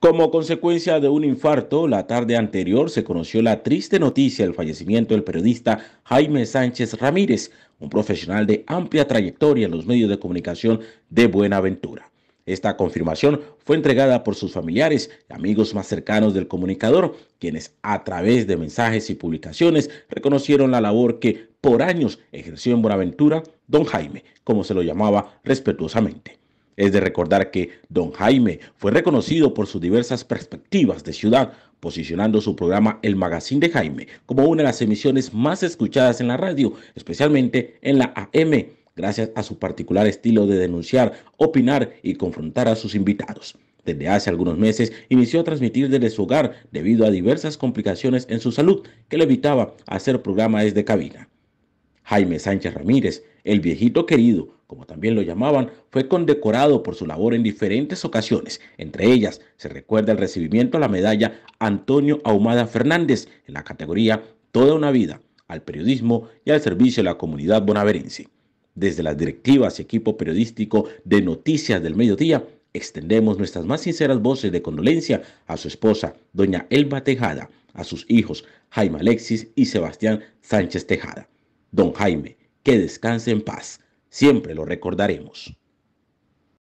Como consecuencia de un infarto, la tarde anterior se conoció la triste noticia del fallecimiento del periodista Jaime Sánchez Ramírez, un profesional de amplia trayectoria en los medios de comunicación de Buenaventura. Esta confirmación fue entregada por sus familiares y amigos más cercanos del comunicador, quienes a través de mensajes y publicaciones reconocieron la labor que por años ejerció en Buenaventura don Jaime, como se lo llamaba respetuosamente. Es de recordar que Don Jaime fue reconocido por sus diversas perspectivas de ciudad, posicionando su programa El Magazine de Jaime como una de las emisiones más escuchadas en la radio, especialmente en la AM, gracias a su particular estilo de denunciar, opinar y confrontar a sus invitados. Desde hace algunos meses inició a transmitir desde su hogar debido a diversas complicaciones en su salud que le evitaba hacer programas desde cabina. Jaime Sánchez Ramírez, el viejito querido, como también lo llamaban, fue condecorado por su labor en diferentes ocasiones. Entre ellas se recuerda el recibimiento a la medalla Antonio Ahumada Fernández en la categoría Toda una vida al periodismo y al servicio de la comunidad bonaverense. Desde las directivas y equipo periodístico de Noticias del Mediodía, extendemos nuestras más sinceras voces de condolencia a su esposa, doña Elba Tejada, a sus hijos, Jaime Alexis y Sebastián Sánchez Tejada. Don Jaime, que descanse en paz. Siempre lo recordaremos.